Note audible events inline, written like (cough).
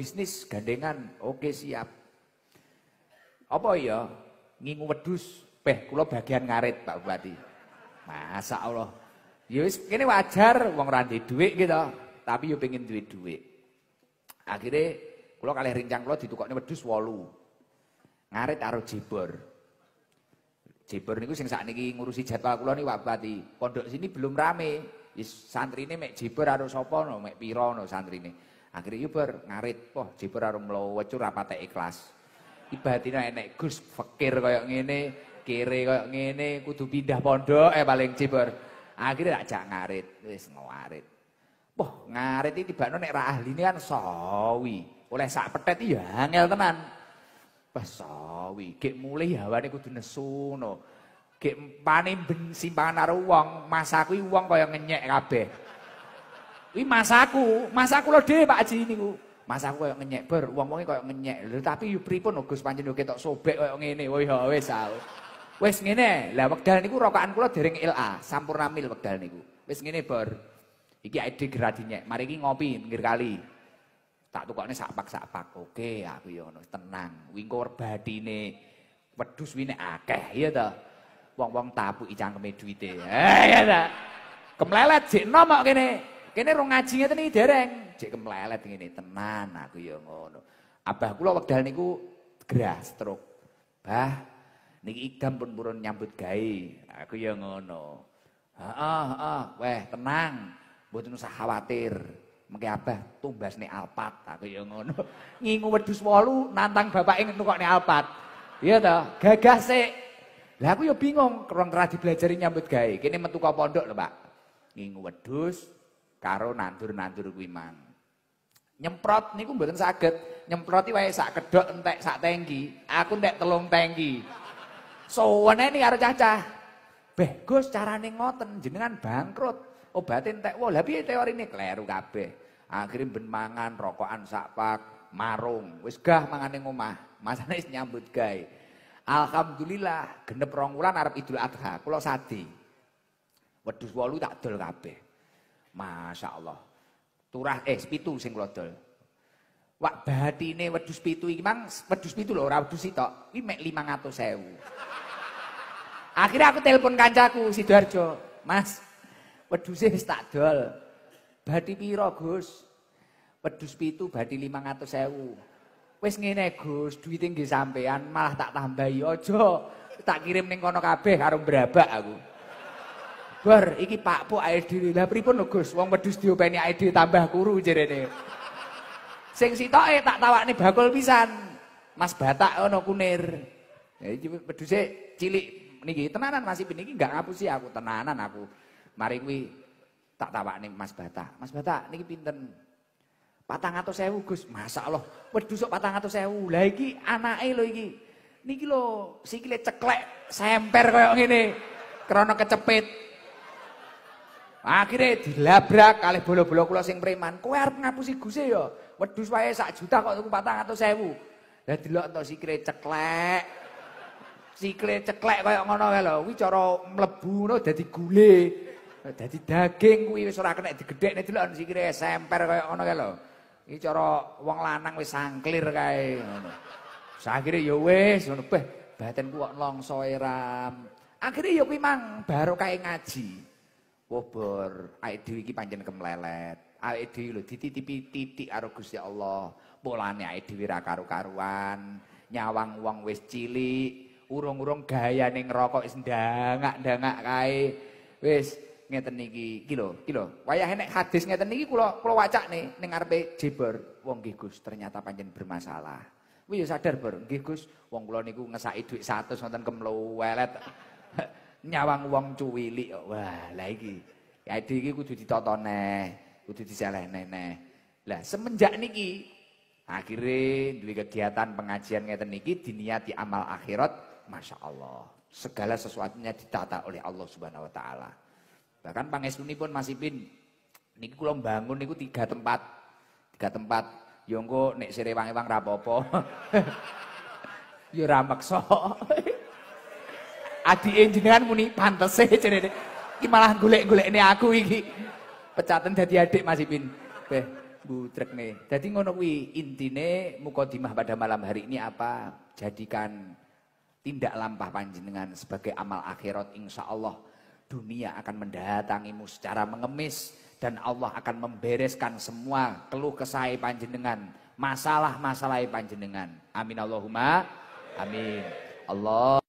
bisnis gandengan, oke siap. Apa ya? Ngingu wedus, peh kula bagian ngarit Pak Bupati. Masa Allah. Ya wis kene wajar wong randi duit gitu, tapi yo ya pengen duit duit. Akhirnya kula kalih rincang kula ditukokne wedus walu Ngarit karo jebor. Jebor niku sing niki ngurusi jadwal kula nih Pak Bupati. Pondok sini belum rame. santri santrine mek jebor karo sapa no, mek pira no santrine. Akhirnya Yuber iya, ngarit, wah Jiber harus melowet curah iklas ikhlas. Ibatina enek Gus fakir kayak gini, kere kayak gini, kudu pindah pondok eh paling Jiber. Akhirnya ajak ngarit, wis ngarit. Wah ngarit ini tiba nek ra ahli ini kan sawi. Oleh sak petet ya angel tenan. Wah sawi, gak mulai hawane kudu nesuno, gak Gek panen ben simpangan karo wong, masaku uang kaya ngenyek kabeh. Kuwi masaku, masaku lo deh Pak Haji niku. Masaku koyo ngenyek ber, wong-wonge koyo ngenyek. Lho tapi yo pripun lho Gus panjenengan ketok sobek koyo ngene. Woi ya wes aku. Wis ngene, lah wekdal niku rokokan kula dereng LA, sampurna mil wekdal niku. Wes ngene ber, Iki ide geradinya, mari iki ngopi pinggir kali. Tak tukoknya sapak-sapak, Oke, aku yo ngono, tenang. Wingi badine wedhus wine akeh Iya dah, Wong-wong tabu cangkeme duwite. Eh ya ta. Kemlelet jek nomok gini kene rong ngaji ngeten iki dereng. Jek kemlelet ngene tenan aku ya ngono. Abah kula wekdal niku gerah stroke. Bah, niki idam pun purun nyambut gawe. Aku ya ngono. ah ah, weh tenang. Mboten usah khawatir. Mengke abah nih alpat, aku ya ngono. Ngingu wedhus wolu nantang bapak ingin tukok nih alpat. Iya toh Gagah sih, Lah aku ya bingung, kurang kerah dibelajari nyambut gawe. Kene metu pondok lho, Pak. Ngingu wedhus, karo nandur-nandur kuwi mang. Nyemprot niku mboten saged. Nyemproti wae sak kedok entek sak tengki. Aku entek telung So, Sowane nih karo cacah. Beh, Gus carane ngoten jenengan bangkrut. Obatin entek wae. Lah piye teorine kleru kabeh. Akhire ben mangan rokokan sak pak marung. Wis gah mangane omah. Masane wis nyambut gawe. Alhamdulillah genep rong wulan arep Idul Adha kula sadi. Wedhus wolu tak dol kabeh. Masya Allah. Turah eh pitu sing Wah badi Wak wedus wedhus pitu iki mang wedhus pitu loh. ora wedhus sitok. Kuwi mek sewu. Akhirnya aku telepon kancaku Sidoarjo. Mas, wedusnya wis tak dol. Bati piro, Gus? lima pitu bati sewu. Wes ngene, Gus, duit tinggi sampean malah tak tambahi aja. Tak kirim ning kono kabeh karo brabak aku. Bar, iki Pak Puk air diri Lah pripun oh, Gus, wong wedhus diopeni air dhewe tambah kuru jerene. Sing sitoke tak tawakne bakul pisan. Mas Batak ono kunir. Ya iki wedhuse cilik niki tenanan masih niki enggak ngapusi aku tenanan aku. Mari kuwi tak tawakne Mas Batak. Mas Batak niki pinten? sewu Gus. Masyaallah, wedhus atau sewu Lah iki anake lho iki. Niki lho sikile ceklek semper koyo ngene. Krana kecepit. Akhirnya dilabrak kali bolo-bolo kula sing preman. Kowe arep ngapusi Guse ya. wedus wae sak juta kok tuku 400.000. Lah delok to sikile ceklek. Sikile ceklek kaya ngono kae lho. Wih coro mlebu ngono jadi gule. Jadi daging kuwi wis ora kena digedhekne delok sikile semper kaya ngono kae lho. Iki cara wong lanang wis sangklir kae ngono. Sakire ya wis ngono beh batinku kok longso eram. Akhire ya kuwi mang baru kae ngaji. Wah bor, awake dhewe iki pancen kemlelet. Awake dhewe lho dititipi titik karo Gusti Allah. Polane awake dhewe ra karu-karuan, nyawang wong wis cilik, urung-urung gayane neng wis ndangak-ndangak kae. Wis ngeten niki, iki lho, iki lho. Wayahe nek hadis ngeten niki kula kula wacakne ning ngarepe jebor. Wong nggih Gus, ternyata pancen bermasalah. Kuwi ya sadar, Bor. Nggih Gus, wong kula niku ngesaki dhuwit 100 wonten kemlewelet nyawang wong cuwili Wah, lah iki. Ade ya, iki kudu ditotone kudu diselehne neh. Lah semenjak niki akhirnya duwe kegiatan pengajian ngeten niki diniati amal akhirat, Masya Allah. Segala sesuatunya ditata oleh Allah Subhanahu wa taala. Bahkan pun masih bin niki kula bangun niku tiga tempat. Tiga tempat. Yo ya engko nek sire wang rapopo ra apa-apa. (laughs) Ya (laughs) Adi jenengan muni sih (laughs) jenenge. ini malah golek ini aku ini pecatan jadi adik Mas Ipin. Beh, nih jadi ngono kuwi intine mah pada malam hari ini apa? Jadikan tindak lampah panjenengan sebagai amal akhirat insya Allah dunia akan mendatangimu secara mengemis dan Allah akan membereskan semua keluh kesah panjenengan, masalah-masalah panjenengan. Amin Allahumma. Amin. Allah